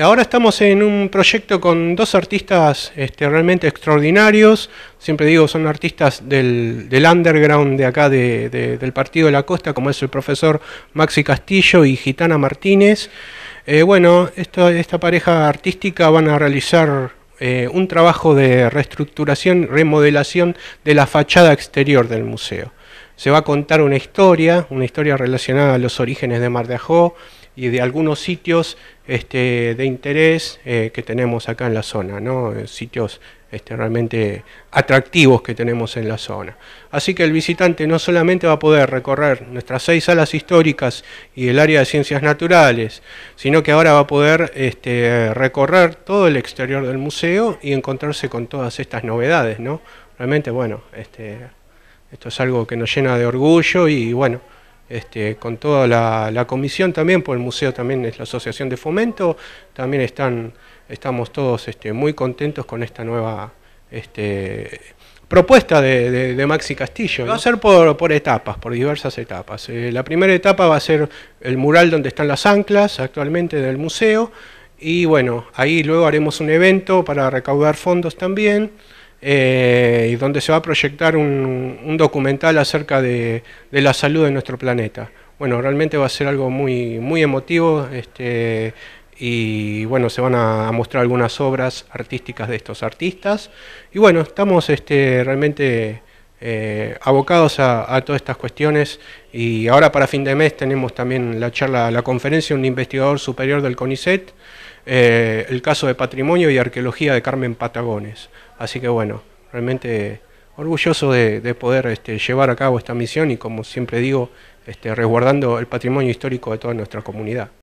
Ahora estamos en un proyecto con dos artistas este, realmente extraordinarios, siempre digo, son artistas del, underground de acá del Partido de la Costa, como es el profesor Maxi Castillo y Gitana Martínez. Eh, bueno, esta, pareja artística van a realizar eh, un trabajo de reestructuración, remodelación de la fachada exterior del museo. Se va a contar una historia, una historia relacionada a los orígenes de Mar de Ajó, y de algunos sitios este, de interés eh, que tenemos acá en la zona, ¿no? Eh, sitios este, realmente atractivos que tenemos en la zona. Así que el visitante no solamente va a poder recorrer nuestras seis salas históricas y el área de ciencias naturales, sino que ahora va a poder este, recorrer todo el exterior del museo y encontrarse con todas estas novedades. ¿no? Realmente, bueno, este, esto es algo que nos llena de orgullo y bueno. Este, con toda la, comisión también, por el museo también es la asociación de fomento, también están, estamos todos este, muy contentos con esta nueva este, propuesta de, Maxi Castillo. Va a ser por, etapas, por diversas etapas. Eh, la primera etapa va a ser el mural donde están las anclas actualmente del museo, y bueno, ahí luego haremos un evento para recaudar fondos también. Eh, y donde se va a proyectar un, documental acerca de, la salud de nuestro planeta. Bueno, realmente va a ser algo muy, muy emotivo este, y bueno, se van a mostrar algunas obras artísticas de estos artistas. Y bueno, estamos este, realmente eh, abocados a, todas estas cuestiones y ahora para fin de mes tenemos también la charla, la conferencia, un investigador superior del CONICET, eh, el caso de patrimonio y arqueología de Carmen Patagones. Así que bueno, realmente orgulloso de, poder este, llevar a cabo esta misión y como siempre digo, este, resguardando el patrimonio histórico de toda nuestra comunidad.